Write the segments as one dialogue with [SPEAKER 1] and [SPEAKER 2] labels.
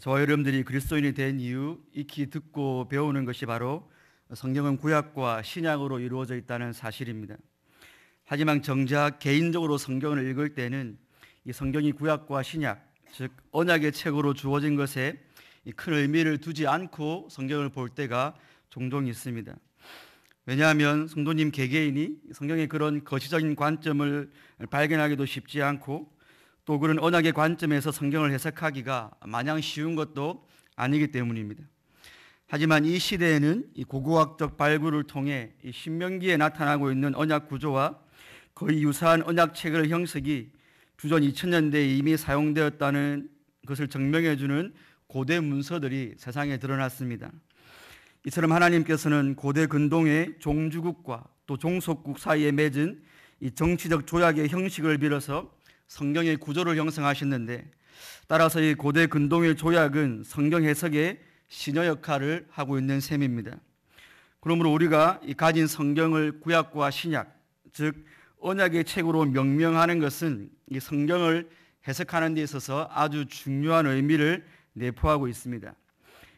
[SPEAKER 1] 저와 여러분들이 그리스도인이 된 이유 익히 듣고 배우는 것이 바로 성경은 구약과 신약으로 이루어져 있다는 사실입니다. 하지만 정작 개인적으로 성경을 읽을 때는 이 성경이 구약과 신약, 즉 언약의 책으로 주어진 것에 큰 의미를 두지 않고 성경을 볼 때가 종종 있습니다. 왜냐하면 성도님 개개인이 성경의 그런 거시적인 관점을 발견하기도 쉽지 않고 또 그런 언약의 관점에서 성경을 해석하기가 마냥 쉬운 것도 아니기 때문입니다. 하지만 이 시대에는 이 고고학적 발굴을 통해 이 신명기에 나타나고 있는 언약 구조와 거의 유사한 언약 체결 형식이 주전 2000년대에 이미 사용되었다는 것을 증명해 주는 고대 문서들이 세상에 드러났습니다. 이처럼 하나님께서는 고대 근동의 종주국과 또 종속국 사이에 맺은 이 정치적 조약의 형식을 빌어서 성경의 구조를 형성하셨는데 따라서 이 고대 근동의 조약은 성경 해석의 신여 역할을 하고 있는 셈입니다. 그러므로 우리가 이 가진 성경을 구약과 신약, 즉 언약의 책으로 명명하는 것은 이 성경을 해석하는 데 있어서 아주 중요한 의미를 내포하고 있습니다.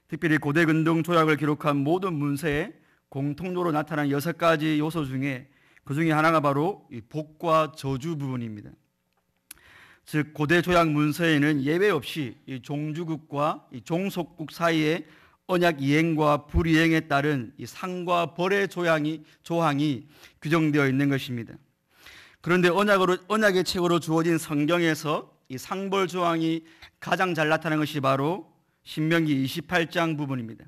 [SPEAKER 1] 특별히 고대 근동 조약을 기록한 모든 문서에 공통적으로 나타난 여섯 가지 요소 중에 그 중에 하나가 바로 복과 저주 부분입니다. 즉 고대 조약 문서에는 예외 없이 종주국과 종속국 사이의 언약 이행과 불이행에 따른 상과 벌의 조항이, 조항이 규정되어 있는 것입니다. 그런데 언약으로, 언약의 책으로 주어진 성경에서 이 상벌 조항이 가장 잘 나타나는 것이 바로 신명기 28장 부분입니다.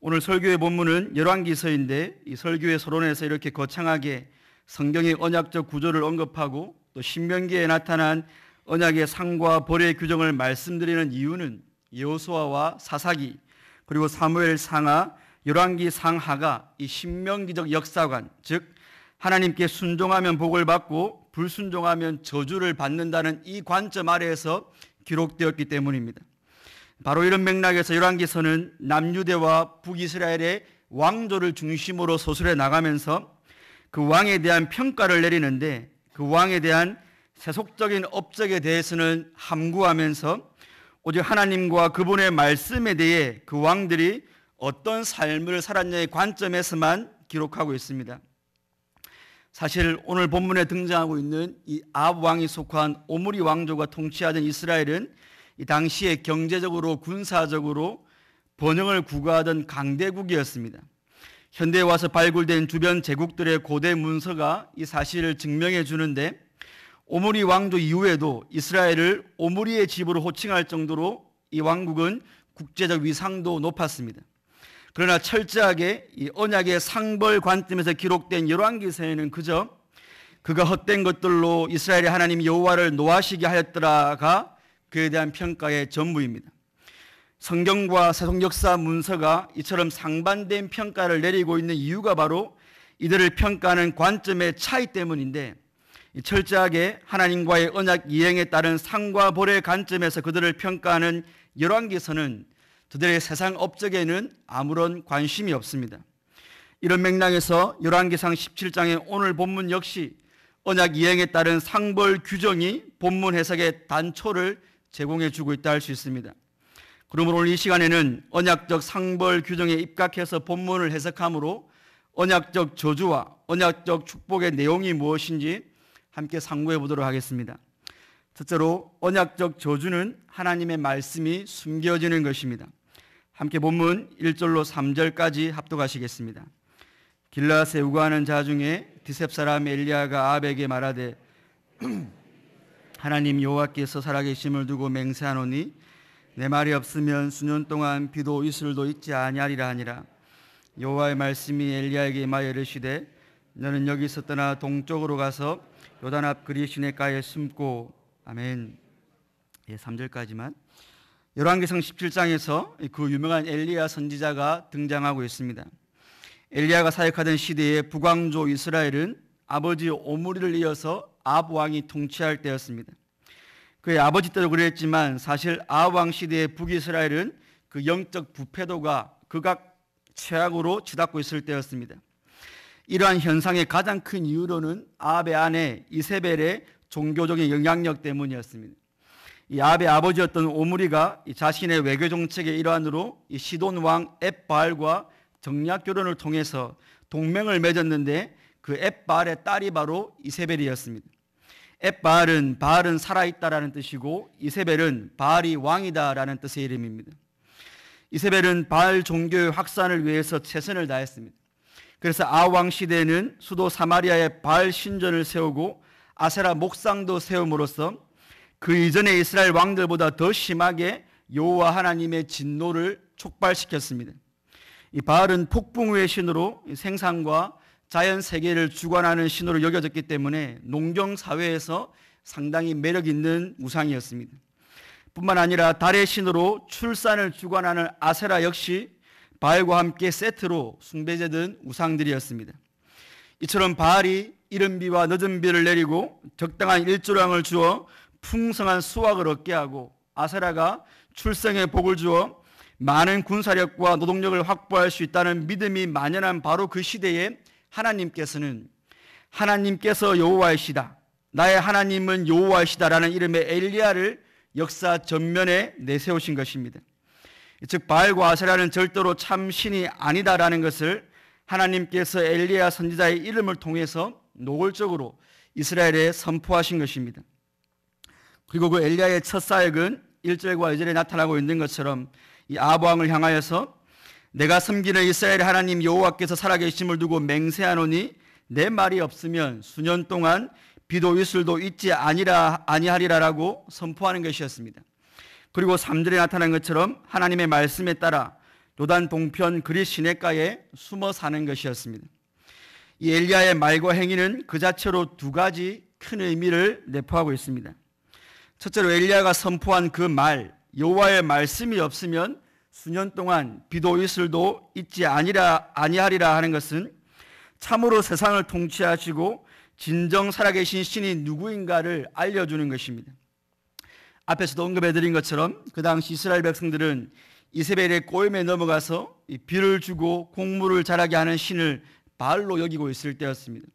[SPEAKER 1] 오늘 설교의 본문은 열왕기서인데 이 설교의 서론에서 이렇게 거창하게 성경의 언약적 구조를 언급하고 또 신명기에 나타난 언약의 상과 벌의 규정을 말씀드리는 이유는 여호수아와 사사기 그리고 사무엘 상하 열왕기 상하가 이 신명기적 역사관 즉 하나님께 순종하면 복을 받고 불순종하면 저주를 받는다는 이 관점 아래에서 기록되었기 때문입니다. 바로 이런 맥락에서 열왕기서는 남유대와 북이스라엘의 왕조를 중심으로 소설해 나가면서 그 왕에 대한 평가를 내리는데 그 왕에 대한 세속적인 업적에 대해서는 함구하면서 오직 하나님과 그분의 말씀에 대해 그 왕들이 어떤 삶을 살았냐의 관점에서만 기록하고 있습니다. 사실 오늘 본문에 등장하고 있는 이아왕이 속한 오므리 왕조가 통치하던 이스라엘은 이 당시에 경제적으로 군사적으로 번영을 구가하던 강대국이었습니다. 현대에 와서 발굴된 주변 제국들의 고대 문서가 이 사실을 증명해 주는데 오므리 왕조 이후에도 이스라엘을 오므리의 집으로 호칭할 정도로 이 왕국은 국제적 위상도 높았습니다. 그러나 철저하게 이 언약의 상벌 관점에서 기록된 열왕기서에는 그저 그가 헛된 것들로 이스라엘의 하나님 여호와를 노하시게 하였더라가 그에 대한 평가의 전부입니다. 성경과 세속 역사 문서가 이처럼 상반된 평가를 내리고 있는 이유가 바로 이들을 평가하는 관점의 차이 때문인데 철저하게 하나님과의 언약 이행에 따른 상과 볼의 관점에서 그들을 평가하는 열왕기서는 그들의 세상 업적에는 아무런 관심이 없습니다. 이런 맥락에서 열왕기상 17장의 오늘 본문 역시 언약 이행에 따른 상벌 규정이 본문 해석의 단초를 제공해 주고 있다 할 수 있습니다. 그러므로 오늘 이 시간에는 언약적 상벌 규정에 입각해서 본문을 해석하므로 언약적 저주와 언약적 축복의 내용이 무엇인지 함께 상고해 보도록 하겠습니다. 첫째로 언약적 저주는 하나님의 말씀이 숨겨지는 것입니다. 함께 본문 1절로 3절까지 합독하시겠습니다. 길라세 우가하는 자 중에 디셉 사람 엘리야가 아합에게 말하되 하나님 여호와께서 살아계심을 두고 맹세하노니 내 말이 없으면 수년 동안 비도 이슬도 있지 아니하리라 하니라 여호와의 말씀이 엘리야에게 임여르시되 너는 여기서 떠나 동쪽으로 가서 요단 앞 그리시네가에 숨고 아멘. 예, 3절까지만 열왕기상 17장에서 그 유명한 엘리야 선지자가 등장하고 있습니다. 엘리야가 사역하던 시대에 북왕조 이스라엘은 아버지 오므리를 이어서 아부 왕이 통치할 때였습니다. 그의 아버지 때도 그랬지만 사실 아부왕 시대의 북이스라엘은 그 영적 부패도가 극악 최악으로 치닫고 있을 때였습니다. 이러한 현상의 가장 큰 이유로는 아베의 아내 이세벨의 종교적인 영향력 때문이었습니다. 이아합 아버지였던 오므리가 자신의 외교 정책의 일환으로 시돈 왕앱바과 정략 결혼을 통해서 동맹을 맺었는데 그앱바의 딸이 바로 이세벨이었습니다. 앱바은 바알은 살아있다라는 뜻이고 이세벨은 바알이 왕이다라는 뜻의 이름입니다. 이세벨은 바알 종교의 확산을 위해서 최선을 다했습니다. 그래서 아왕 시대에는 수도 사마리아에 발 신전을 세우고 아세라 목상도 세움으로써 그 이전의 이스라엘 왕들보다 더 심하게 여호와 하나님의 진노를 촉발시켰습니다. 이 바알은 폭풍우의 신으로 생산과 자연 세계를 주관하는 신으로 여겨졌기 때문에 농경 사회에서 상당히 매력 있는 우상이었습니다. 뿐만 아니라 달의 신으로 출산을 주관하는 아세라 역시 바알과 함께 세트로 숭배제든 우상들이었습니다. 이처럼 바알이 이른 비와 늦은 비를 내리고 적당한 일조량을 주어 풍성한 수확을 얻게 하고 아세라가 출생의 복을 주어 많은 군사력과 노동력을 확보할 수 있다는 믿음이 만연한 바로 그 시대에 하나님께서는 하나님께서 여호와이시다. 나의 하나님은 여호와이시다라는 이름의 엘리야를 역사 전면에 내세우신 것입니다. 즉 바알과 아세라는 절대로 참 신이 아니다라는 것을 하나님께서 엘리야 선지자의 이름을 통해서 노골적으로 이스라엘에 선포하신 것입니다. 그리고 그 엘리야의 첫 사역은 1절과 2절에 나타나고 있는 것처럼 이 아부왕을 향하여서 내가 섬기는 이스라엘 하나님 여호와께서 살아계심을 두고 맹세하노니 내 말이 없으면 수년 동안 비도 이슬도 잊지 아니라 아니하리라라고 선포하는 것이었습니다. 그리고 3절에 나타난 것처럼 하나님의 말씀에 따라 요단 동편 그리 시내가에 숨어 사는 것이었습니다. 이 엘리야의 말과 행위는 그 자체로 두 가지 큰 의미를 내포하고 있습니다. 첫째로 엘리야가 선포한 그 말, 여호와의 말씀이 없으면 수년 동안 비도 이슬도 있지 아니라 아니하리라 하는 것은 참으로 세상을 통치하시고 진정 살아계신 신이 누구인가를 알려주는 것입니다. 앞에서도 언급해드린 것처럼 그 당시 이스라엘 백성들은 이세벨의 꼬임에 넘어가서 비를 주고 곡물을 자라게 하는 신을 발로 여기고 있을 때였습니다.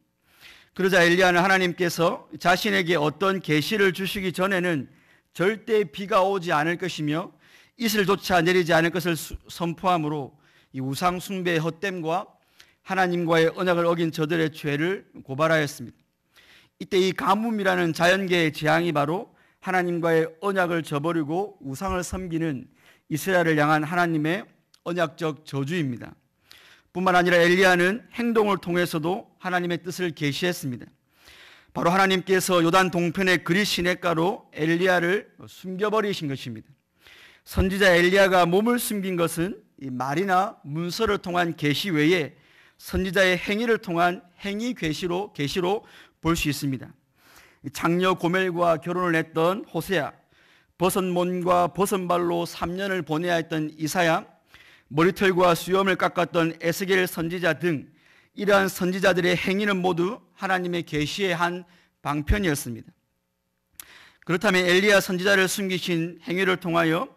[SPEAKER 1] 그러자 엘리야는 하나님께서 자신에게 어떤 계시를 주시기 전에는 절대 비가 오지 않을 것이며 이슬조차 내리지 않을 것을 선포함으로 이 우상 숭배의 헛됨과 하나님과의 언약을 어긴 저들의 죄를 고발하였습니다. 이때 이 가뭄이라는 자연계의 재앙이 바로 하나님과의 언약을 저버리고 우상을 섬기는 이스라엘을 향한 하나님의 언약적 저주입니다. 뿐만 아니라 엘리야는 행동을 통해서도 하나님의 뜻을 계시했습니다. 바로 하나님께서 요단 동편의 그리 시냇가로 엘리야를 숨겨버리신 것입니다. 선지자 엘리야가 몸을 숨긴 것은 말이나 문서를 통한 계시 외에 선지자의 행위를 통한 행위 계시로 계시로 볼 수 있습니다. 장녀 고멜과 결혼을 했던 호세아, 벗은 몸과 벗은 발로 3년을 보내야 했던 이사야, 머리털과 수염을 깎았던 에스겔 선지자 등 이러한 선지자들의 행위는 모두 하나님의 계시의 한 방편이었습니다. 그렇다면 엘리야 선지자를 숨기신 행위를 통하여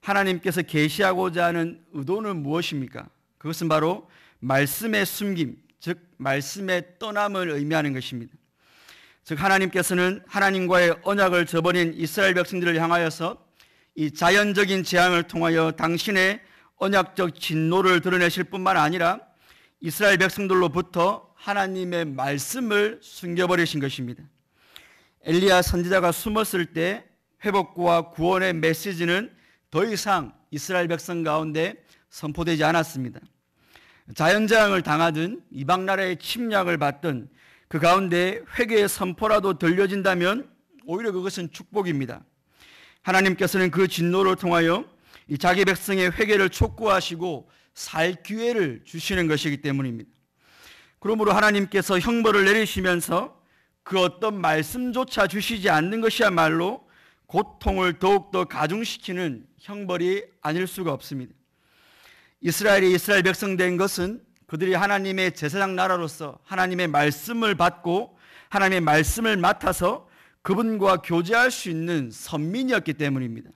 [SPEAKER 1] 하나님께서 계시하고자 하는 의도는 무엇입니까? 그것은 바로 말씀의 숨김, 즉 말씀의 떠남을 의미하는 것입니다. 즉 하나님께서는 하나님과의 언약을 저버린 이스라엘 백성들을 향하여서 이 자연적인 재앙을 통하여 당신의 언약적 진노를 드러내실 뿐만 아니라 이스라엘 백성들로부터 하나님의 말씀을 숨겨버리신 것입니다. 엘리야 선지자가 숨었을 때 회복과 구원의 메시지는 더 이상 이스라엘 백성 가운데 선포되지 않았습니다. 자연재앙을 당하든 이방 나라의 침략을 받든 그 가운데 회개의 선포라도 들려진다면 오히려 그것은 축복입니다. 하나님께서는 그 진노를 통하여 이 자기 백성의 회개를 촉구하시고 살 기회를 주시는 것이기 때문입니다. 그러므로 하나님께서 형벌을 내리시면서 그 어떤 말씀조차 주시지 않는 것이야말로 고통을 더욱더 가중시키는 형벌이 아닐 수가 없습니다. 이스라엘이 이스라엘 백성된 것은 그들이 하나님의 제사장 나라로서 하나님의 말씀을 받고 하나님의 말씀을 맡아서 그분과 교제할 수 있는 선민이었기 때문입니다.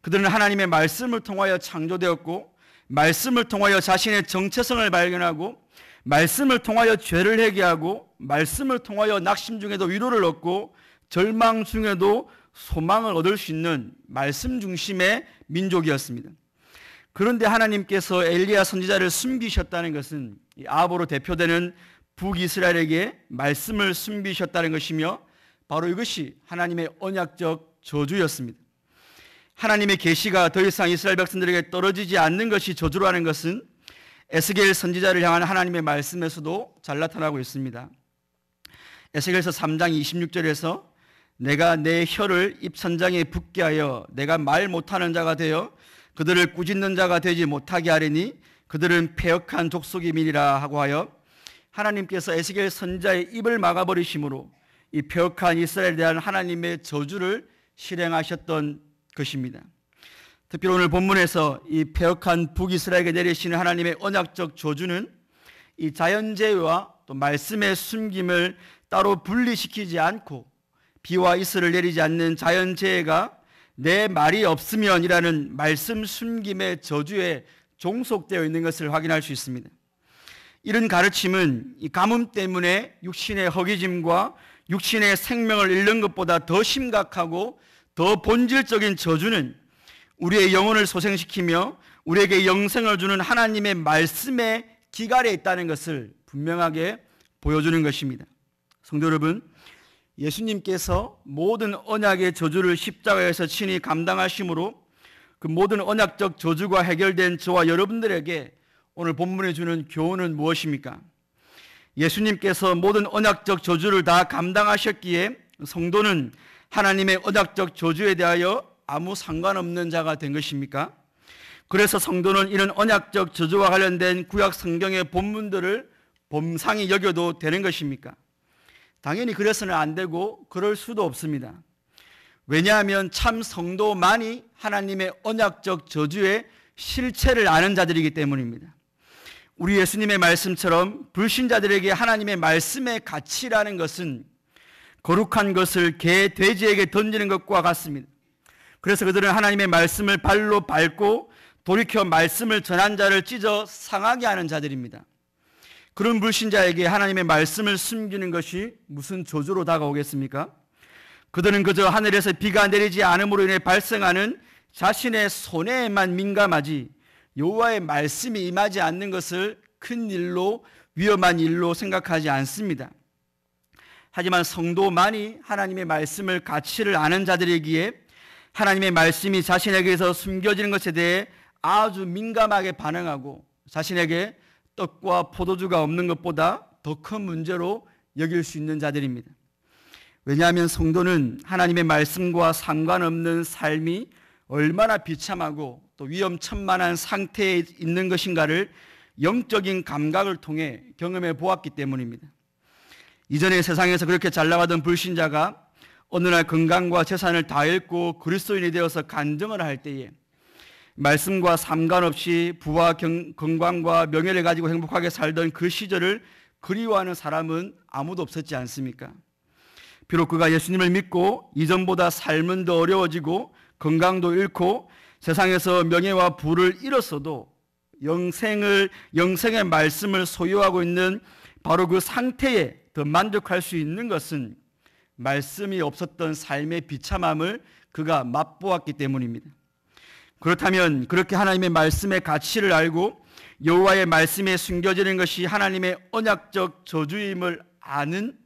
[SPEAKER 1] 그들은 하나님의 말씀을 통하여 창조되었고 말씀을 통하여 자신의 정체성을 발견하고 말씀을 통하여 죄를 회개하고 말씀을 통하여 낙심 중에도 위로를 얻고 절망 중에도 소망을 얻을 수 있는 말씀 중심의 민족이었습니다. 그런데 하나님께서 엘리야 선지자를 숨기셨다는 것은 아보로 대표되는 북이스라엘에게 말씀을 숨기셨다는 것이며 바로 이것이 하나님의 언약적 저주였습니다. 하나님의 계시가 더 이상 이스라엘 백성들에게 떨어지지 않는 것이 저주라는 것은 에스겔 선지자를 향한 하나님의 말씀에서도 잘 나타나고 있습니다. 에스겔서 3장 26절에서 내가 내 혀를 입천장에 붙게 하여 내가 말 못하는 자가 되어 그들을 꾸짖는 자가 되지 못하게 하리니 그들은 폐역한 족속이민이라 하고 하여 하나님께서 에스겔 선자의 입을 막아버리심으로 이 폐역한 이스라엘에 대한 하나님의 저주를 실행하셨던 것입니다. 특히 오늘 본문에서 이 폐역한 북이스라엘에게 내리시는 하나님의 언약적 저주는 이 자연재해와 또 말씀의 숨김을 따로 분리시키지 않고 비와 이슬을 내리지 않는 자연재해가 내 말이 없으면이라는 말씀 숨김의 저주에 종속되어 있는 것을 확인할 수 있습니다. 이런 가르침은 이 가뭄 때문에 육신의 허기짐과 육신의 생명을 잃는 것보다 더 심각하고 더 본질적인 저주는 우리의 영혼을 소생시키며 우리에게 영생을 주는 하나님의 말씀의 기갈에 있다는 것을 분명하게 보여주는 것입니다. 성도 여러분, 예수님께서 모든 언약의 저주를 십자가에서 친히 감당하심으로 그 모든 언약적 저주가 해결된 저와 여러분들에게 오늘 본문에 주는 교훈은 무엇입니까? 예수님께서 모든 언약적 저주를 다 감당하셨기에 성도는 하나님의 언약적 저주에 대하여 아무 상관없는 자가 된 것입니까? 그래서 성도는 이런 언약적 저주와 관련된 구약 성경의 본문들을 범상이 여겨도 되는 것입니까? 당연히 그래서는 안 되고 그럴 수도 없습니다. 왜냐하면 참 성도만이 하나님의 언약적 저주의 실체를 아는 자들이기 때문입니다. 우리 예수님의 말씀처럼 불신자들에게 하나님의 말씀의 가치라는 것은 거룩한 것을 개, 돼지에게 던지는 것과 같습니다. 그래서 그들은 하나님의 말씀을 발로 밟고 돌이켜 말씀을 전한 자를 찢어 상하게 하는 자들입니다. 그런 불신자에게 하나님의 말씀을 숨기는 것이 무슨 조조로 다가오겠습니까? 그들은 그저 하늘에서 비가 내리지 않음으로 인해 발생하는 자신의 손해에만 민감하지 여호와의 말씀이 임하지 않는 것을 큰 일로 위험한 일로 생각하지 않습니다. 하지만 성도만이 하나님의 말씀을 가치를 아는 자들이기에 하나님의 말씀이 자신에게서 숨겨지는 것에 대해 아주 민감하게 반응하고 자신에게 떡과 포도주가 없는 것보다 더 큰 문제로 여길 수 있는 자들입니다. 왜냐하면 성도는 하나님의 말씀과 상관없는 삶이 얼마나 비참하고 또 위험천만한 상태에 있는 것인가를 영적인 감각을 통해 경험해 보았기 때문입니다. 이전에 세상에서 그렇게 잘 나가던 불신자가 어느 날 건강과 재산을 다 잃고 그리스도인이 되어서 간증을 할 때에 말씀과 상관없이 부와 건강과 명예를 가지고 행복하게 살던 그 시절을 그리워하는 사람은 아무도 없었지 않습니까? 비록 그가 예수님을 믿고 이전보다 삶은 더 어려워지고 건강도 잃고 세상에서 명예와 부를 잃었어도 영생을 영생의 말씀을 소유하고 있는 바로 그 상태에 더 만족할 수 있는 것은 말씀이 없었던 삶의 비참함을 그가 맛보았기 때문입니다. 그렇다면 그렇게 하나님의 말씀의 가치를 알고 여호와의 말씀에 숨겨지는 것이 하나님의 언약적 저주임을 아는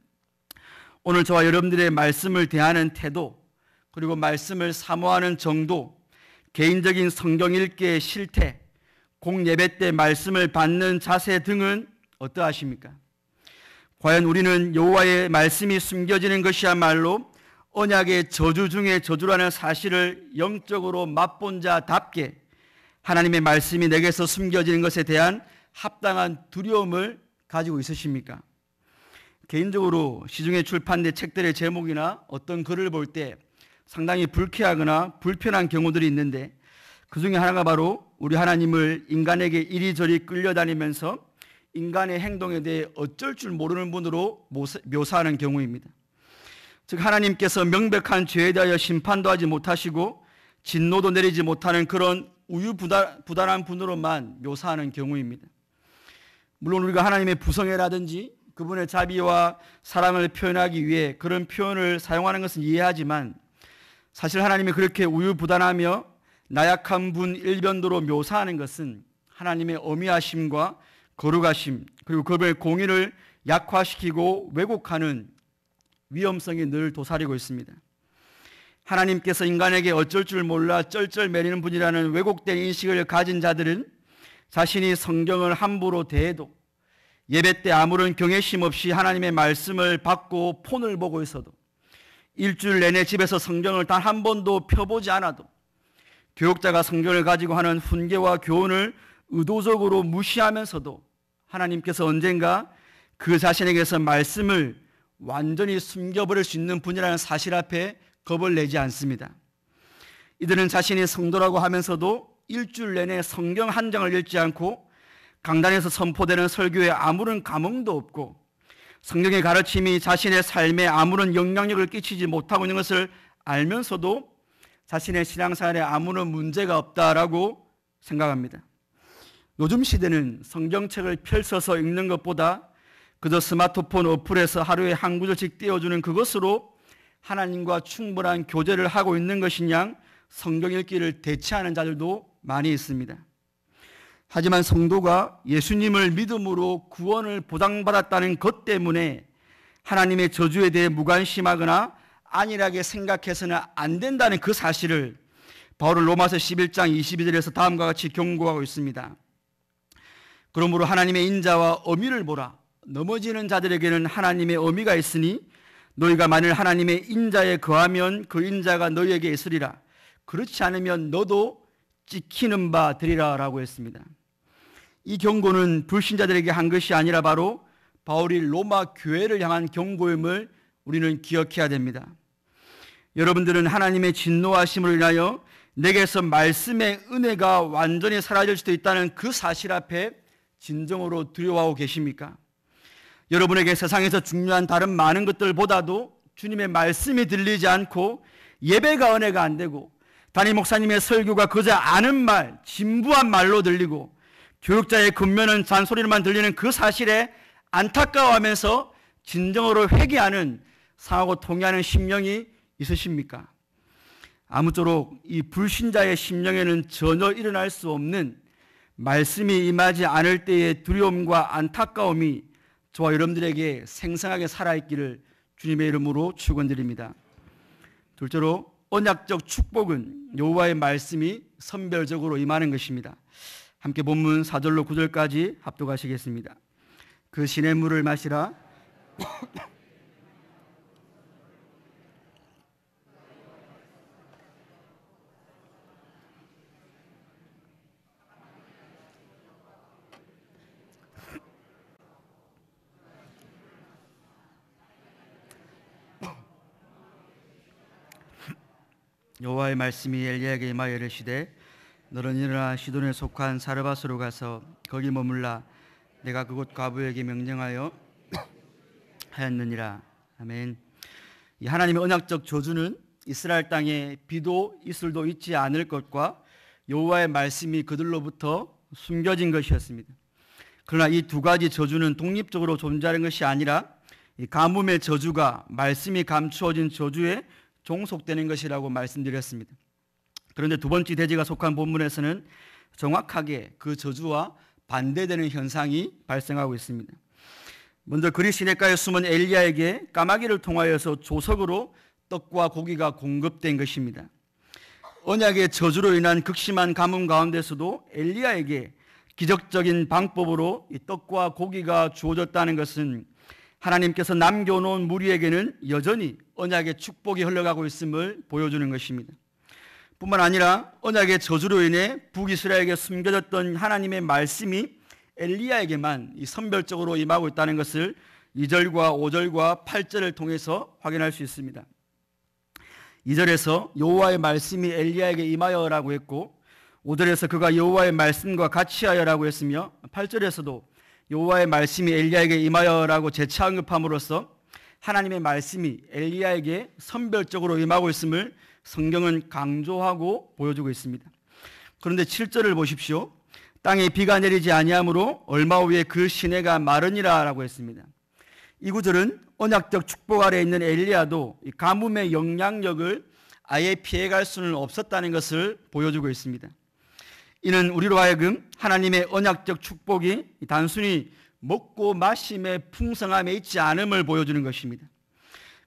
[SPEAKER 1] 오늘 저와 여러분들의 말씀을 대하는 태도 그리고 말씀을 사모하는 정도 개인적인 성경 읽기의 실태 공예배 때 말씀을 받는 자세 등은 어떠하십니까? 과연 우리는 여호와의 말씀이 숨겨지는 것이야말로 언약의 저주 중에 저주라는 사실을 영적으로 맛본 자답게 하나님의 말씀이 내게서 숨겨지는 것에 대한 합당한 두려움을 가지고 있으십니까? 개인적으로 시중에 출판된 책들의 제목이나 어떤 글을 볼 때 상당히 불쾌하거나 불편한 경우들이 있는데 그 중에 하나가 바로 우리 하나님을 인간에게 이리저리 끌려다니면서 인간의 행동에 대해 어쩔 줄 모르는 분으로 묘사하는 경우입니다. 즉 하나님께서 명백한 죄에 대하여 심판도 하지 못하시고 진노도 내리지 못하는 그런 우유부단한 분으로만 묘사하는 경우입니다. 물론 우리가 하나님의 부성애라든지 그분의 자비와 사랑을 표현하기 위해 그런 표현을 사용하는 것은 이해하지만 사실 하나님이 그렇게 우유부단하며 나약한 분 일변도로 묘사하는 것은 하나님의 어미하심과 거룩하심 그리고 그분의 공의를 약화시키고 왜곡하는 위험성이 늘 도사리고 있습니다. 하나님께서 인간에게 어쩔 줄 몰라 쩔쩔매리는 분이라는 왜곡된 인식을 가진 자들은 자신이 성경을 함부로 대해도 예배 때 아무런 경외심 없이 하나님의 말씀을 받고 폰을 보고 있어도 일주일 내내 집에서 성경을 단 한 번도 펴보지 않아도 교육자가 성경을 가지고 하는 훈계와 교훈을 의도적으로 무시하면서도 하나님께서 언젠가 그 자신에게서 말씀을 완전히 숨겨버릴 수 있는 분이라는 사실 앞에 겁을 내지 않습니다. 이들은 자신이 성도라고 하면서도 일주일 내내 성경 한 장을 읽지 않고 강단에서 선포되는 설교에 아무런 감흥도 없고 성경의 가르침이 자신의 삶에 아무런 영향력을 끼치지 못하고 있는 것을 알면서도 자신의 신앙생활에 아무런 문제가 없다라고 생각합니다. 요즘 시대는 성경책을 펼쳐서 읽는 것보다 그저 스마트폰 어플에서 하루에 한 구절씩 띄워주는 그것으로 하나님과 충분한 교제를 하고 있는 것이냐 성경 읽기를 대체하는 자들도 많이 있습니다. 하지만 성도가 예수님을 믿음으로 구원을 보장받았다는 것 때문에 하나님의 저주에 대해 무관심하거나 안일하게 생각해서는 안 된다는 그 사실을 바울은 로마서 11장 22절에서 다음과 같이 경고하고 있습니다. 그러므로 하나님의 인자와 어미를 보라. 넘어지는 자들에게는 하나님의 의미가 있으니 너희가 만일 하나님의 인자에 거하면 그 인자가 너희에게 있으리라. 그렇지 않으면 너도 찍히는 바 되리라 라고 했습니다. 이 경고는 불신자들에게 한 것이 아니라 바로 바울이 로마 교회를 향한 경고임을 우리는 기억해야 됩니다. 여러분들은 하나님의 진노하심을 인하여 내게서 말씀의 은혜가 완전히 사라질 수도 있다는 그 사실 앞에 진정으로 두려워하고 계십니까? 여러분에게 세상에서 중요한 다른 많은 것들보다도 주님의 말씀이 들리지 않고 예배가 은혜가 안 되고 담임 목사님의 설교가 그저 아는 말, 진부한 말로 들리고 교육자의 근면은 잔소리로만 들리는 그 사실에 안타까워하면서 진정으로 회개하는 상하고 통해하는 심령이 있으십니까? 아무쪼록 이 불신자의 심령에는 전혀 일어날 수 없는 말씀이 임하지 않을 때의 두려움과 안타까움이 저와 여러분들에게 생생하게 살아있기를 주님의 이름으로 축원드립니다. 둘째로 언약적 축복은 여호와의 말씀이 선별적으로 임하는 것입니다. 함께 본문 4절로 9절까지 합독하시겠습니다. 그 신의 물을 마시라 여호와의 말씀이 엘리야에게 임하여 이르시되 너는 일어나 시돈에 속한 사르바스로 가서 거기 머물라 내가 그곳 과부에게 명령하여 하였느니라 아멘. 이 하나님의 언약적 저주는 이스라엘 땅에 비도 이슬도 있지 않을 것과 여호와의 말씀이 그들로부터 숨겨진 것이었습니다. 그러나 이 두 가지 저주는 독립적으로 존재하는 것이 아니라 이 가뭄의 저주가 말씀이 감추어진 저주에 종속되는 것이라고 말씀드렸습니다. 그런데 두 번째 대지가 속한 본문에서는 정확하게 그 저주와 반대되는 현상이 발생하고 있습니다. 먼저 그리 시내가에 숨은 엘리야에게 까마귀를 통하여서 조석으로 떡과 고기가 공급된 것입니다. 언약의 저주로 인한 극심한 가뭄 가운데서도 엘리야에게 기적적인 방법으로 떡과 고기가 주어졌다는 것은 하나님께서 남겨놓은 무리에게는 여전히 언약의 축복이 흘러가고 있음을 보여주는 것입니다. 뿐만 아니라 언약의 저주로 인해 북이스라엘에게 숨겨졌던 하나님의 말씀이 엘리야에게만 선별적으로 임하고 있다는 것을 2절과 5절과 8절을 통해서 확인할 수 있습니다. 2절에서 여호와의 말씀이 엘리야에게 임하여라고 했고 5절에서 그가 여호와의 말씀과 같이하여라고 했으며 8절에서도 여호와의 말씀이 엘리야에게 임하여라고 재차 언급함으로써 하나님의 말씀이 엘리야에게 선별적으로 임하고 있음을 성경은 강조하고 보여주고 있습니다. 그런데 7절을 보십시오. 땅에 비가 내리지 아니하므로 얼마 후에 그 시내가 마르니라라고 했습니다. 이 구절은 언약적 축복 아래 있는 엘리야도 가뭄의 영향력을 아예 피해갈 수는 없었다는 것을 보여주고 있습니다. 이는 우리로 하여금 하나님의 언약적 축복이 단순히 먹고 마심의 풍성함에 있지 않음을 보여주는 것입니다.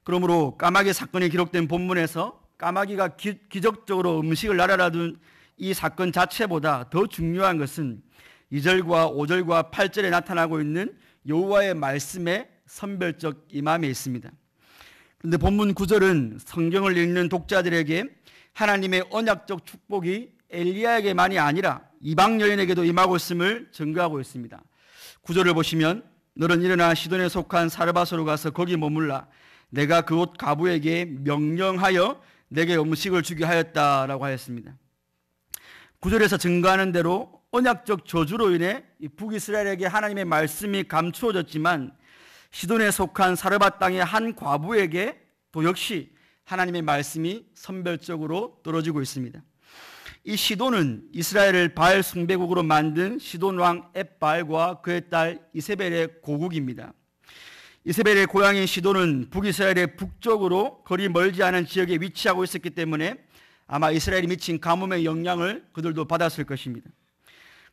[SPEAKER 1] 그러므로 까마귀 사건이 기록된 본문에서 까마귀가 기, 기적적으로 음식을 날아라둔 이 사건 자체보다 더 중요한 것은 2절과 5절과 8절에 나타나고 있는 여호와의 말씀의 선별적 임함에 있습니다. 그런데 본문 9절은 성경을 읽는 독자들에게 하나님의 언약적 축복이 엘리야에게만이 아니라 이방 여인에게도 임하고 있음을 증거하고 있습니다. 구절을 보시면 너는 일어나 시돈에 속한 사르바스로 가서 거기 머물라 내가 그곳 가부에게 명령하여 내게 음식을 주게 하였다라고 하였습니다. 구절에서 증거하는 대로 언약적 저주로 인해 북이스라엘에게 하나님의 말씀이 감추어졌지만 시돈에 속한 사르바 땅의 한 과부에게 도 역시 하나님의 말씀이 선별적으로 떨어지고 있습니다. 이 시돈은 이스라엘을 바알 숭배국으로 만든 시돈 왕 엣바알과 그의 딸 이세벨의 고국입니다. 이세벨의 고향인 시돈은 북이스라엘의 북쪽으로 거리 멀지 않은 지역에 위치하고 있었기 때문에 아마 이스라엘이 미친 가뭄의 영향을 그들도 받았을 것입니다.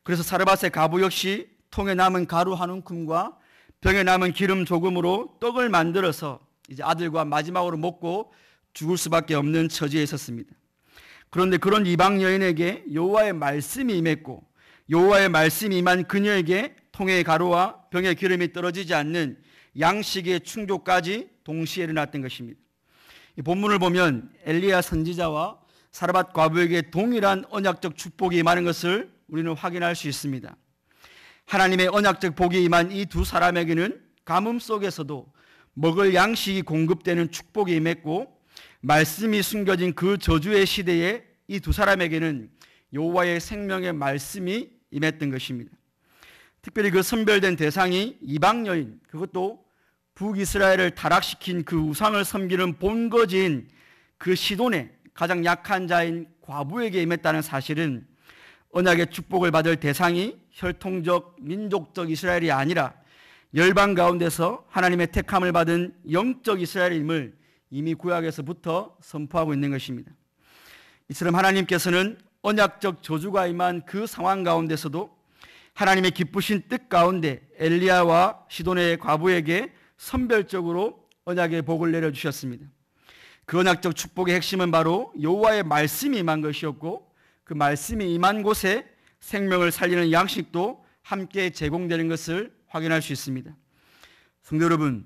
[SPEAKER 1] 그래서 사르밧의 가부 역시 통에 남은 가루 한 움큼과 병에 남은 기름 조금으로 떡을 만들어서 이제 아들과 마지막으로 먹고 죽을 수밖에 없는 처지에 있었습니다. 그런데 그런 이방 여인에게 여호와의 말씀이 임했고 여호와의 말씀이 임한 그녀에게 통의 가루와 병의 기름이 떨어지지 않는 양식의 충족까지 동시에 일어났던 것입니다. 이 본문을 보면 엘리야 선지자와 사르밧 과부에게 동일한 언약적 축복이 임하는 것을 우리는 확인할 수 있습니다. 하나님의 언약적 복이 임한 이 두 사람에게는 가뭄 속에서도 먹을 양식이 공급되는 축복이 임했고 말씀이 숨겨진 그 저주의 시대에 이 두 사람에게는 여호와의 생명의 말씀이 임했던 것입니다. 특별히 그 선별된 대상이 이방 여인, 그것도 북이스라엘을 타락시킨 그 우상을 섬기는 본거지인 그 시돈의 가장 약한 자인 과부에게 임했다는 사실은 언약의 축복을 받을 대상이 혈통적, 민족적 이스라엘이 아니라 열방 가운데서 하나님의 택함을 받은 영적 이스라엘임을 이미 구약에서부터 선포하고 있는 것입니다. 이처럼 하나님께서는 언약적 저주가 임한 그 상황 가운데서도 하나님의 기쁘신 뜻 가운데 엘리야와 시돈의 과부에게 선별적으로 언약의 복을 내려 주셨습니다. 그 언약적 축복의 핵심은 바로 여호와의 말씀이 임한 것이었고 그 말씀이 임한 곳에 생명을 살리는 양식도 함께 제공되는 것을 확인할 수 있습니다. 성도 여러분,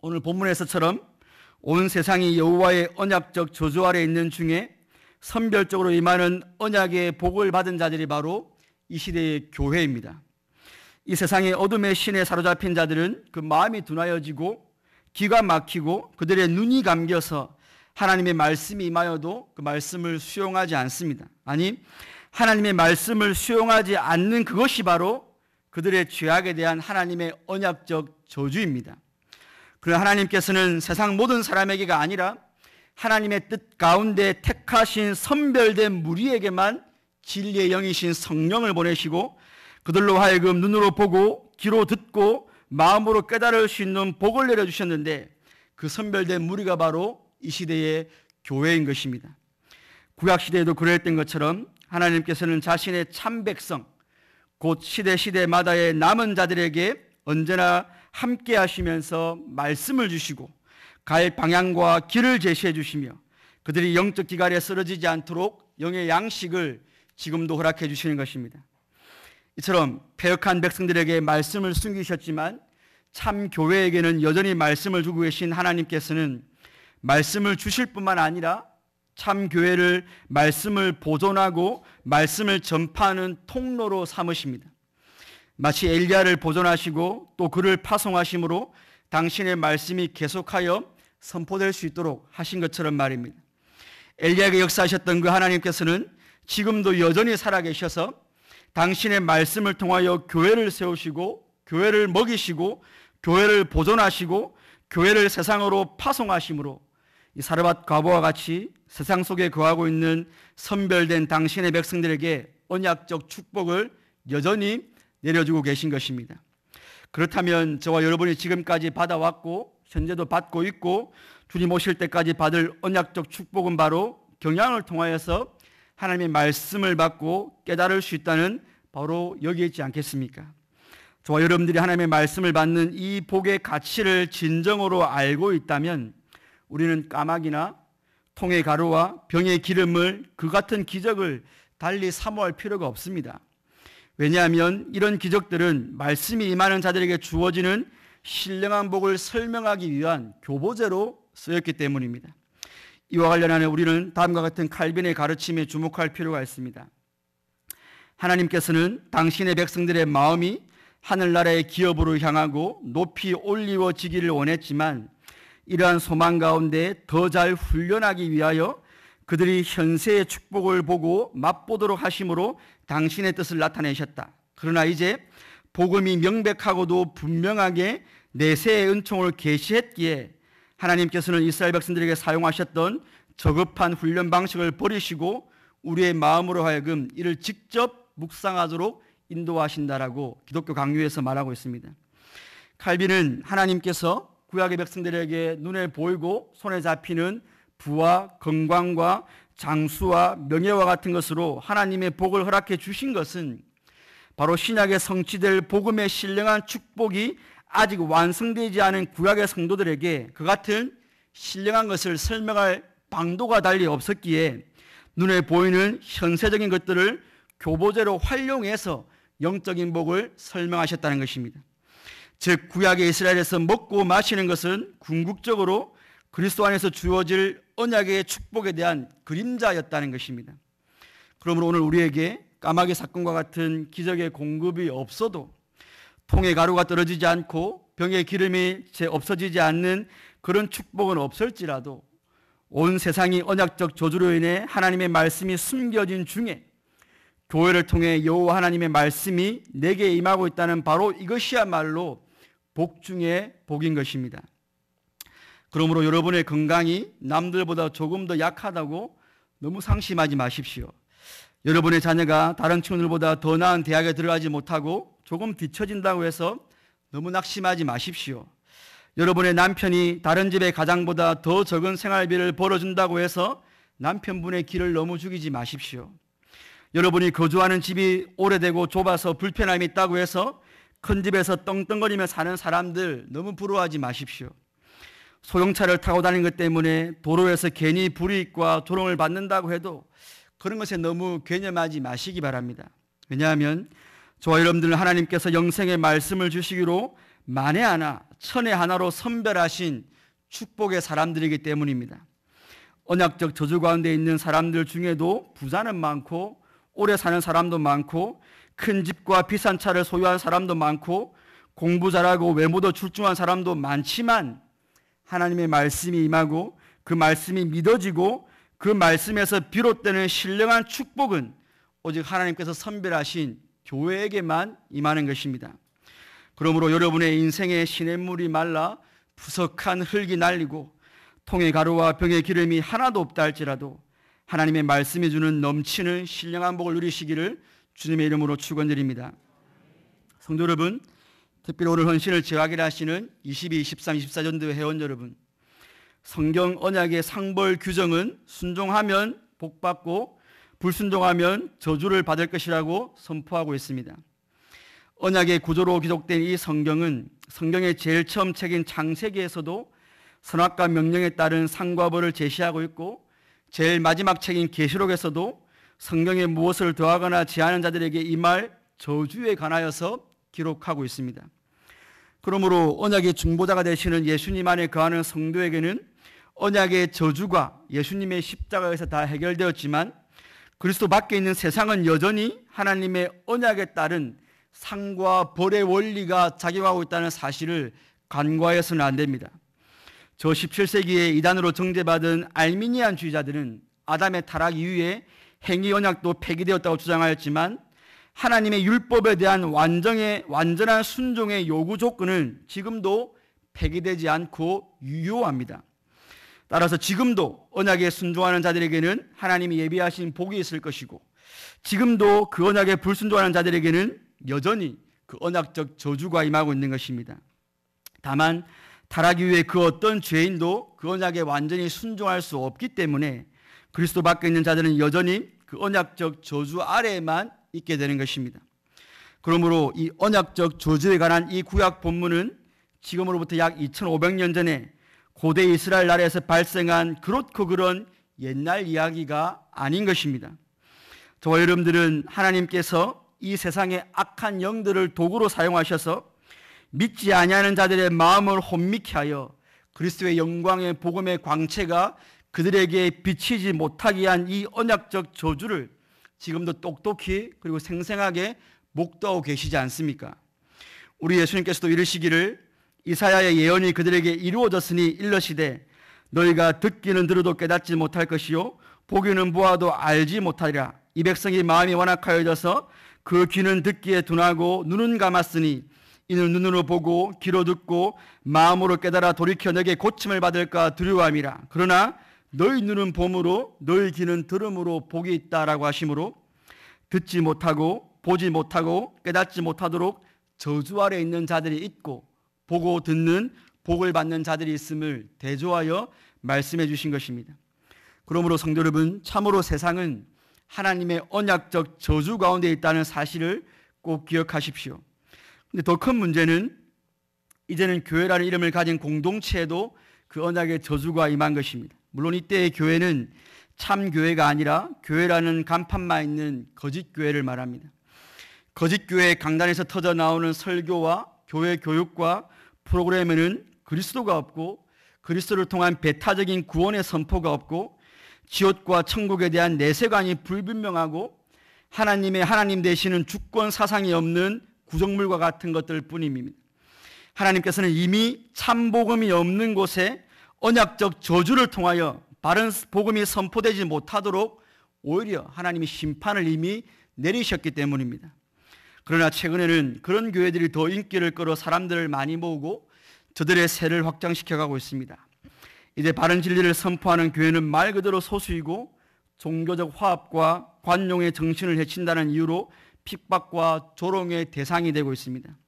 [SPEAKER 1] 오늘 본문에서처럼 온 세상이 여호와의 언약적 저주 아래 있는 중에 선별적으로 임하는 언약의 복을 받은 자들이 바로 이 시대의 교회입니다. 이 세상의 어둠의 신에 사로잡힌 자들은 그 마음이 둔하여지고 귀가 막히고 그들의 눈이 감겨서 하나님의 말씀이 임하여도 그 말씀을 수용하지 않습니다. 아니, 하나님의 말씀을 수용하지 않는 그것이 바로 그들의 죄악에 대한 하나님의 언약적 저주입니다. 그리고 하나님께서는 세상 모든 사람에게가 아니라 하나님의 뜻 가운데 택하신 선별된 무리에게만 진리의 영이신 성령을 보내시고 그들로 하여금 눈으로 보고 귀로 듣고 마음으로 깨달을 수 있는 복을 내려주셨는데 그 선별된 무리가 바로 이 시대의 교회인 것입니다. 구약 시대에도 그랬던 것처럼 하나님께서는 자신의 참 백성 곧 시대 시대마다의 남은 자들에게 언제나 함께 하시면서 말씀을 주시고 갈 방향과 길을 제시해 주시며 그들이 영적 기갈에 쓰러지지 않도록 영의 양식을 지금도 허락해 주시는 것입니다. 이처럼 폐역한 백성들에게 말씀을 숨기셨지만 참 교회에게는 여전히 말씀을 주고 계신 하나님께서는 말씀을 주실 뿐만 아니라 참 교회를 말씀을 보존하고 말씀을 전파하는 통로로 삼으십니다. 마치 엘리야를 보존하시고 또 그를 파송하심으로 당신의 말씀이 계속하여 선포될 수 있도록 하신 것처럼 말입니다. 엘리야에 역사하셨던 그 하나님께서는 지금도 여전히 살아계셔서 당신의 말씀을 통하여 교회를 세우시고 교회를 먹이시고 교회를 보존하시고 교회를 세상으로 파송하심으로 이 사르밧 과부와 같이 세상 속에 거하고 있는 선별된 당신의 백성들에게 언약적 축복을 여전히 내려주고 계신 것입니다. 그렇다면 저와 여러분이 지금까지 받아왔고 현재도 받고 있고 주님 오실 때까지 받을 언약적 축복은 바로 경향을 통하여서 하나님의 말씀을 받고 깨달을 수 있다는 바로 여기에 있지 않겠습니까? 저와 여러분들이 하나님의 말씀을 받는 이 복의 가치를 진정으로 알고 있다면 우리는 까마귀나 통의 가루와 병의 기름을 그 같은 기적을 달리 사모할 필요가 없습니다. 왜냐하면 이런 기적들은 말씀이 임하는 자들에게 주어지는 신령한 복을 설명하기 위한 교보제로 쓰였기 때문입니다. 이와 관련하여 우리는 다음과 같은 칼빈의 가르침에 주목할 필요가 있습니다. 하나님께서는 당신의 백성들의 마음이 하늘나라의 기업으로 향하고 높이 올리워지기를 원했지만 이러한 소망 가운데 더 잘 훈련하기 위하여 그들이 현세의 축복을 보고 맛보도록 하심으로 당신의 뜻을 나타내셨다. 그러나 이제 복음이 명백하고도 분명하게 내세의 은총을 계시했기에 하나님께서는 이스라엘 백성들에게 사용하셨던 저급한 훈련 방식을 버리시고 우리의 마음으로 하여금 이를 직접 묵상하도록 인도하신다라고 기독교 강요에서 말하고 있습니다. 칼빈은 하나님께서 구약의 백성들에게 눈에 보이고 손에 잡히는 부와 건강과 장수와 명예와 같은 것으로 하나님의 복을 허락해 주신 것은 바로 신약의 성취될 복음의 신령한 축복이 아직 완성되지 않은 구약의 성도들에게 그 같은 신령한 것을 설명할 방도가 달리 없었기에 눈에 보이는 현세적인 것들을 교보제로 활용해서 영적인 복을 설명하셨다는 것입니다. 즉 구약의 이스라엘에서 먹고 마시는 것은 궁극적으로 그리스도 안에서 주어질 언약의 축복에 대한 그림자였다는 것입니다. 그러므로 오늘 우리에게 까마귀 사건과 같은 기적의 공급이 없어도 통에 가루가 떨어지지 않고 병에 기름이 채 없어지지 않는 그런 축복은 없을지라도 온 세상이 언약적 저주로 인해 하나님의 말씀이 숨겨진 중에 교회를 통해 여호와 하나님의 말씀이 내게 임하고 있다는 바로 이것이야말로 복 중에 복인 것입니다. 그러므로 여러분의 건강이 남들보다 조금 더 약하다고 너무 상심하지 마십시오. 여러분의 자녀가 다른 친구들보다 더 나은 대학에 들어가지 못하고 조금 뒤처진다고 해서 너무 낙심하지 마십시오. 여러분의 남편이 다른 집의 가장보다 더 적은 생활비를 벌어준다고 해서 남편분의 길을 너무 죽이지 마십시오. 여러분이 거주하는 집이 오래되고 좁아서 불편함이 있다고 해서 큰 집에서 떵떵거리며 사는 사람들 너무 부러워하지 마십시오. 소형차를 타고 다니는 것 때문에 도로에서 괜히 불이익과 조롱을 받는다고 해도 그런 것에 너무 괴념하지 마시기 바랍니다. 왜냐하면 저와 여러분들은 하나님께서 영생의 말씀을 주시기로 만에 하나, 천에 하나로 선별하신 축복의 사람들이기 때문입니다. 언약적 저주 가운데 있는 사람들 중에도 부자는 많고 오래 사는 사람도 많고 큰 집과 비싼 차를 소유한 사람도 많고 공부 잘하고 외모도 출중한 사람도 많지만 하나님의 말씀이 임하고 그 말씀이 믿어지고 그 말씀에서 비롯되는 신령한 축복은 오직 하나님께서 선별하신 교회에게만 임하는 것입니다. 그러므로 여러분의 인생에 시냇물이 말라 부석한 흙이 날리고 통의 가루와 병의 기름이 하나도 없다 할지라도 하나님의 말씀이 주는 넘치는 신령한 복을 누리시기를 주님의 이름으로 축원드립니다. 성도 여러분, 특별히 오늘 헌신을 제하기라 하시는 22, 23, 24전도 회원 여러분, 성경 언약의 상벌 규정은 순종하면 복받고 불순종하면 저주를 받을 것이라고 선포하고 있습니다. 언약의 구조로 기록된 이 성경은 성경의 제일 처음 책인 창세기에서도 선악과 명령에 따른 상과 벌을 제시하고 있고 제일 마지막 책인 계시록에서도 성경에 무엇을 더하거나 제하는 자들에게 이 말 저주에 관하여서 기록하고 있습니다. 그러므로 언약의 중보자가 되시는 예수님 안에 거하는 성도에게는 언약의 저주가 예수님의 십자가에서 다 해결되었지만 그리스도 밖에 있는 세상은 여전히 하나님의 언약에 따른 상과 벌의 원리가 작용하고 있다는 사실을 간과해서는 안 됩니다. 저 17세기에 이단으로 정제받은 알미니안 주의자들은 아담의 타락 이후에 행위 언약도 폐기되었다고 주장하였지만 하나님의 율법에 대한 완전의, 완전한 순종의 요구 조건은 지금도 폐기되지 않고 유효합니다. 따라서 지금도 언약에 순종하는 자들에게는 하나님이 예비하신 복이 있을 것이고 지금도 그 언약에 불순종하는 자들에게는 여전히 그 언약적 저주가 임하고 있는 것입니다. 다만 타락이 위해 그 어떤 죄인도 그 언약에 완전히 순종할 수 없기 때문에 그리스도 밖에 있는 자들은 여전히 그 언약적 저주 아래에만 있게 되는 것입니다. 그러므로 이 언약적 저주에 관한 이 구약 본문은 지금으로부터 약 2500년 전에 고대 이스라엘 나라에서 발생한 그렇고 그런 옛날 이야기가 아닌 것입니다. 저와 여러분들은 하나님께서 이 세상의 악한 영들을 도구로 사용하셔서 믿지 아니하는 자들의 마음을 혼미케 하여 그리스도의 영광의 복음의 광채가 그들에게 비치지 못하게 한 이 언약적 저주를 지금도 똑똑히 그리고 생생하게 목도하고 계시지 않습니까? 우리 예수님께서도 이르시기를 이사야의 예언이 그들에게 이루어졌으니 일러시되 너희가 듣기는 들어도 깨닫지 못할 것이요 보기는 보아도 알지 못하리라 이 백성이 마음이 완악하여져서 그 귀는 듣기에 둔하고 눈은 감았으니 이는 눈으로 보고 귀로 듣고 마음으로 깨달아 돌이켜 내게 고침을 받을까 두려워함이라 그러나 너희 눈은 봄으로 너희 귀는 들음으로 복이 있다라고 하심으로 듣지 못하고 보지 못하고 깨닫지 못하도록 저주 아래 있는 자들이 있고 보고 듣는 복을 받는 자들이 있음을 대조하여 말씀해 주신 것입니다. 그러므로 성도 여러분 참으로 세상은 하나님의 언약적 저주 가운데 있다는 사실을 꼭 기억하십시오. 근데 더 큰 문제는 이제는 교회라는 이름을 가진 공동체에도 그 언약의 저주가 임한 것입니다. 물론 이때의 교회는 참 교회가 아니라 교회라는 간판만 있는 거짓 교회를 말합니다. 거짓 교회 강단에서 터져 나오는 설교와 교회 교육과 프로그램에는 그리스도가 없고 그리스도를 통한 배타적인 구원의 선포가 없고 지옥과 천국에 대한 내세관이 불분명하고 하나님의 하나님 되시는 주권 사상이 없는 구정물과 같은 것들 뿐입니다. 하나님께서는 이미 참복음이 없는 곳에 언약적 저주를 통하여 바른 복음이 선포되지 못하도록 오히려 하나님이 심판을 이미 내리셨기 때문입니다. 그러나 최근에는 그런 교회들이 더 인기를 끌어 사람들을 많이 모으고 저들의 세를 확장시켜 가고 있습니다. 이제 바른 진리를 선포하는 교회는 말 그대로 소수이고 종교적 화합과 관용의 정신을 해친다는 이유로 핍박과 조롱의 대상이 되고 있습니다.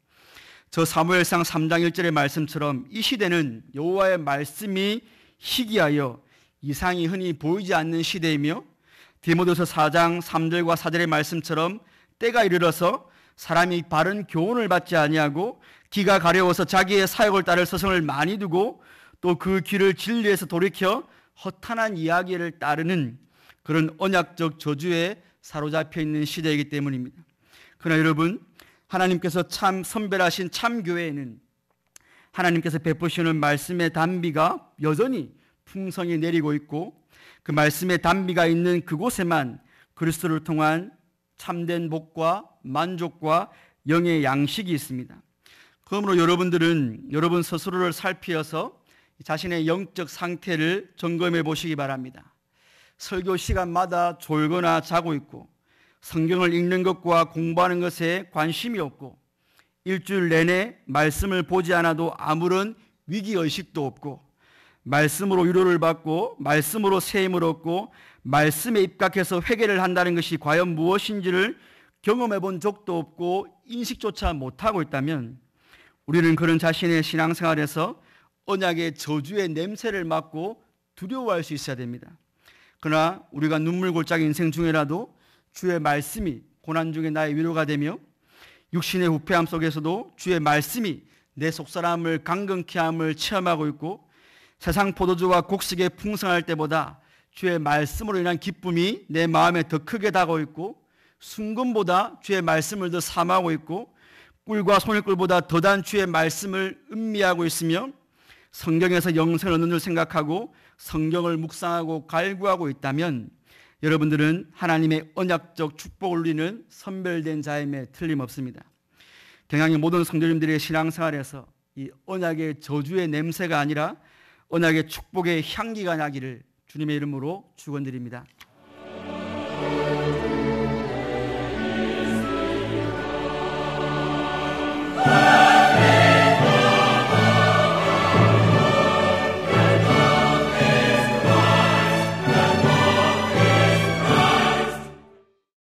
[SPEAKER 1] 저 사무엘상 3장 1절의 말씀처럼 이 시대는 여호와의 말씀이 희귀하여 이상이 흔히 보이지 않는 시대이며 디모데서 4장 3절과 4절의 말씀처럼 때가 이르러서 사람이 바른 교훈을 받지 아니하고 기가 가려워서 자기의 사역을 따를 서성을 많이 두고 또 그 길을 진리에서 돌이켜 허탄한 이야기를 따르는 그런 언약적 저주에 사로잡혀 있는 시대이기 때문입니다. 그러나 여러분 하나님께서 참 선별하신 참 교회에는 하나님께서 베푸시는 말씀의 단비가 여전히 풍성히 내리고 있고 그 말씀의 단비가 있는 그곳에만 그리스도를 통한 참된 복과 만족과 영의 양식이 있습니다. 그러므로 여러분들은 여러분 스스로를 살피어서 자신의 영적 상태를 점검해 보시기 바랍니다. 설교 시간마다 졸거나 자고 있고 성경을 읽는 것과 공부하는 것에 관심이 없고 일주일 내내 말씀을 보지 않아도 아무런 위기의식도 없고 말씀으로 위로를 받고 말씀으로 세임을 얻고 말씀에 입각해서 회개를 한다는 것이 과연 무엇인지를 경험해 본 적도 없고 인식조차 못하고 있다면 우리는 그런 자신의 신앙생활에서 언약의 저주의 냄새를 맡고 두려워할 수 있어야 됩니다. 그러나 우리가 눈물골짜기 인생 중에라도 주의 말씀이 고난 중에 나의 위로가 되며 육신의 후패함 속에서도 주의 말씀이 내 속사람을 강건케 함을 체험하고 있고 세상 포도주와 곡식에 풍성할 때보다 주의 말씀으로 인한 기쁨이 내 마음에 더 크게 다가오고 있고 순금보다 주의 말씀을 더 삼하고 있고 꿀과 손일꿀보다 더 단 주의 말씀을 음미하고 있으며 성경에서 영생을 얻는 줄 생각하고 성경을 묵상하고 갈구하고 있다면 여러분들은 하나님의 언약적 축복을 누리는 선별된 자임에 틀림없습니다. 경향의 모든 성도님들의 신앙생활에서 이 언약의 저주의 냄새가 아니라 언약의 축복의 향기가 나기를 주님의 이름으로 축원드립니다.